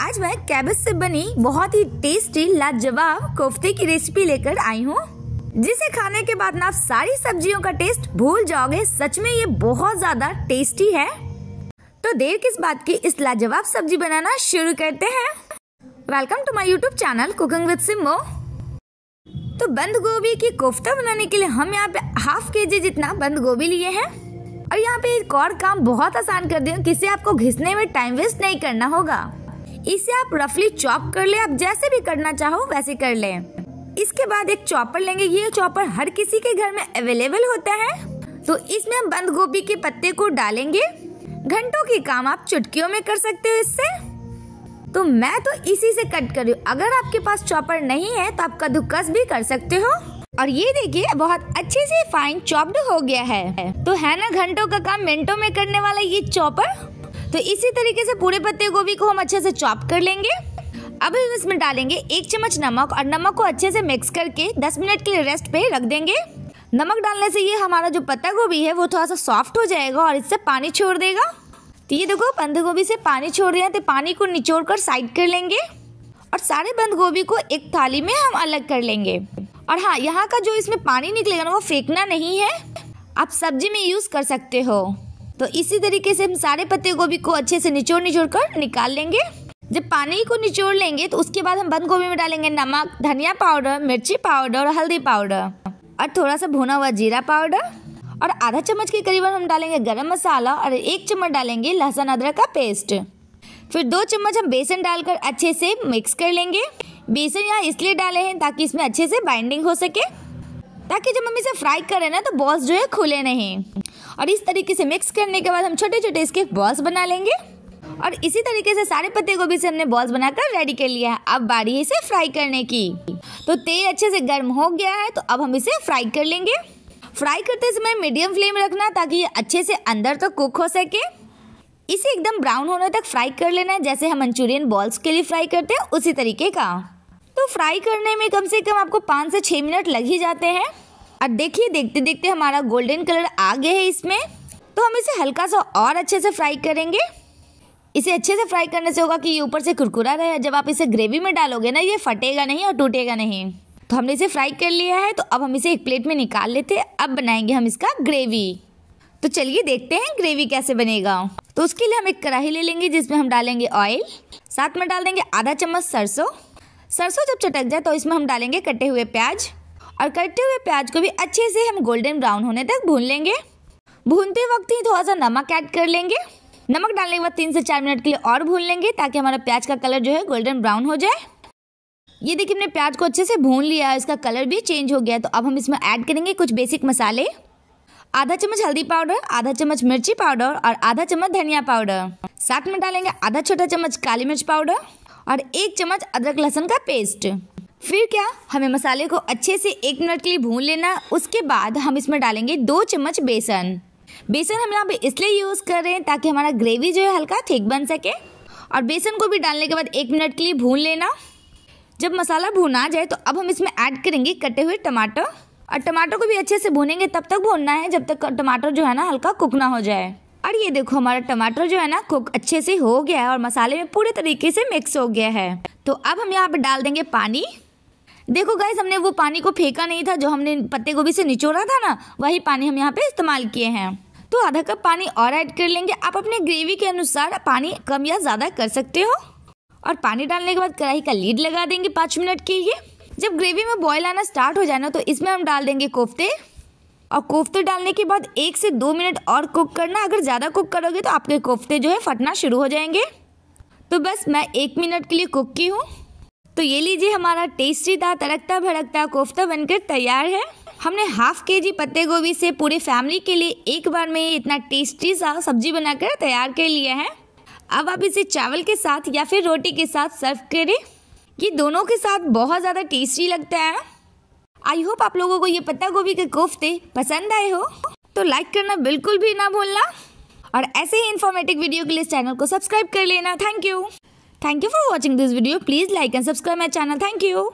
आज मैं कैबेज से बनी बहुत ही टेस्टी लाजवाब कोफ्ते की रेसिपी लेकर आई हूँ जिसे खाने के बाद ना आप सारी सब्जियों का टेस्ट भूल जाओगे सच में ये बहुत ज्यादा टेस्टी है तो देर किस बात की इस लाजवाब सब्जी बनाना शुरू करते हैं welcome to my YouTube channel cooking with Simo तो बंद गोभी की कोफ्ता बनाने के लिए हम यहाँ पे हाफ के जी जितना बंद गोभी लिए हैं और यहाँ पे एक और काम बहुत आसान कर दिया किसे आपको घिसने में टाइम वेस्ट नहीं करना होगा इसे आप रफली चॉप कर ले आप जैसे भी करना चाहो वैसे कर ले इसके बाद एक चॉपर लेंगे ये चॉपर हर किसी के घर में अवेलेबल होता है तो इसमें हम बंद गोभी के पत्ते को डालेंगे घंटों की काम आप चुटकियों में कर सकते हो इससे तो मैं तो इसी से कट कर रही हूँ अगर आपके पास चॉपर नहीं है तो आप कद्दूकस भी कर सकते हो और ये देखिए बहुत अच्छे से फाइन चॉप्ड हो गया है तो है ना घंटों का काम मिनटों में करने वाला ये चॉपर तो इसी तरीके से पूरे पत्ते गोभी को हम अच्छे से चॉप कर लेंगे अब हम इसमें डालेंगे एक चम्मच नमक और नमक को अच्छे से मिक्स करके 10 मिनट के लिए रेस्ट पे रख देंगे नमक डालने से ये हमारा जो पत्ता गोभी है वो थोड़ा सा सॉफ्ट हो जाएगा और इससे पानी छोड़ देगा तो ये देखो बंद गोभी से पानी छोड़ रहे हैं तो पानी को निचोड़ कर साइड कर लेंगे और सारे बंद गोभी को एक थाली में हम अलग कर लेंगे और हाँ यहाँ का जो इसमें पानी निकलेगा ना वो फेंकना नहीं है आप सब्जी में यूज़ कर सकते हो तो इसी तरीके से हम सारे पत्ते गोभी को अच्छे से निचोड़ निचोड़ कर निकाल लेंगे जब पानी को निचोड़ लेंगे तो उसके बाद हम बंद गोभी में डालेंगे नमक धनिया पाउडर मिर्ची पाउडर और हल्दी पाउडर और थोड़ा सा भुना हुआ जीरा पाउडर और आधा चम्मच के करीबन हम डालेंगे गरम मसाला और एक चम्मच डालेंगे लहसुन अदरक का पेस्ट फिर दो चम्मच हम बेसन डालकर अच्छे से मिक्स कर लेंगे बेसन यहाँ इसलिए डाले हैं ताकि इसमें अच्छे से बाइंडिंग हो सके ताकि जब हम इसे फ्राई करें ना तो बॉल्स जो है खुले नहीं और इस तरीके से मिक्स करने के बाद हम छोटे छोटे इसके बॉल्स बना लेंगे और इसी तरीके से सारे पत्ते गोभी से हमने बॉल्स बनाकर रेडी कर लिया है अब बारी है इसे फ्राई करने की तो तेल अच्छे से गर्म हो गया है तो अब हम इसे फ्राई कर लेंगे फ्राई करते समय मीडियम फ्लेम रखना ताकि ये अच्छे से अंदर तक तो कुक हो सके इसे एकदम ब्राउन होने तक फ्राई कर लेना है जैसे हम मंचूरियन बॉल्स के लिए फ्राई करते हैं उसी तरीके का तो फ्राई करने में कम से कम आपको पाँच से छः मिनट लग ही जाते हैं और देखिए देखते देखते हमारा गोल्डन कलर आ गया है इसमें तो हम इसे हल्का सा और अच्छे से फ्राई करेंगे इसे अच्छे से फ्राई करने से होगा कि ये ऊपर से कुरकुरा रहे जब आप इसे ग्रेवी में डालोगे ना ये फटेगा नहीं और टूटेगा नहीं तो हमने इसे फ्राई कर लिया है तो अब हम इसे एक प्लेट में निकाल लेते हैं अब बनाएंगे हम इसका ग्रेवी तो चलिए देखते हैं ग्रेवी कैसे बनेगा तो उसके लिए हम एक कढ़ाई ले लेंगे जिसमें हम डालेंगे ऑयल साथ में डाल देंगे आधा चम्मच सरसों सरसों जब चटक जाए तो इसमें हम डालेंगे कटे हुए प्याज और कटे हुए प्याज को भी अच्छे से हम गोल्डन ब्राउन होने तक भून लेंगे भूनते वक्त ही थोड़ा सा नमक ऐड कर लेंगे नमक डालने के बाद तीन से चार मिनट के लिए और भून लेंगे ताकि हमारा प्याज का कलर जो है गोल्डन ब्राउन हो जाए ये देखिए हमने प्याज को अच्छे से भून लिया है इसका कलर भी चेंज हो गया तो अब हम इसमें ऐड करेंगे कुछ बेसिक मसाले आधा चम्मच हल्दी पाउडर आधा चम्मच मिर्ची पाउडर और आधा चम्मच धनिया पाउडर साथ में डालेंगे आधा छोटा चम्मच काली मिर्च पाउडर और एक चम्मच अदरक लहसुन का पेस्ट फिर क्या हमें मसाले को अच्छे से एक मिनट के लिए भून लेना उसके बाद हम इसमें डालेंगे दो चम्मच बेसन बेसन हम यहाँ पे इसलिए यूज़ कर रहे हैं ताकि हमारा ग्रेवी जो है हल्का थिक बन सके और बेसन को भी डालने के बाद एक मिनट के लिए भून लेना जब मसाला भुना जाए तो अब हम इसमें ऐड करेंगे कटे हुए टमाटर और टमाटर को भी अच्छे से भूनेंगे तब तक भूनना है जब तक टमाटर जो है ना हल्का कुक ना हो जाए और ये देखो हमारा टमाटर जो है ना कुक अच्छे से हो गया है और मसाले में पूरे तरीके से मिक्स हो गया है तो अब हम यहाँ पे डाल देंगे पानी देखो गाइस हमने वो पानी को फेंका नहीं था जो हमने पत्ते गोभी से निचोड़ा था ना वही पानी हम यहाँ पे इस्तेमाल किए हैं तो आधा कप पानी और ऐड कर लेंगे आप अपने ग्रेवी के अनुसार पानी कम या ज़्यादा कर सकते हो और पानी डालने के बाद कढ़ाई का लीड लगा देंगे पाँच मिनट के लिए जब ग्रेवी में बॉयल आना स्टार्ट हो जाए ना तो इसमें हम डाल देंगे कोफ्ते और कोफ्ते डालने के बाद एक से दो मिनट और कुक करना अगर ज़्यादा कुक करोगे तो आपके कोफ्ते जो है फटना शुरू हो जाएंगे तो बस मैं एक मिनट के लिए कुक की हूँ तो ये लीजिए हमारा टेस्टी था तड़कता भड़कता कोफ्ता बनकर तैयार है हमने हाफ के जी पत्ते गोभी से पूरे फैमिली के लिए एक बार में इतना टेस्टी सा सब्जी बनाकर तैयार कर लिया है अब आप इसे चावल के साथ या फिर रोटी के साथ सर्व करें ये दोनों के साथ बहुत ज़्यादा टेस्टी लगता है आई होप आप लोगों को ये पत्ता गोभी के कोफ्ते पसंद आए हो तो लाइक करना बिल्कुल भी ना भूलना और ऐसे ही इन्फॉर्मेटिव वीडियो के लिए चैनल को सब्सक्राइब कर लेना thank you Thank you for watching this video. Please like and subscribe my channel. Thank you.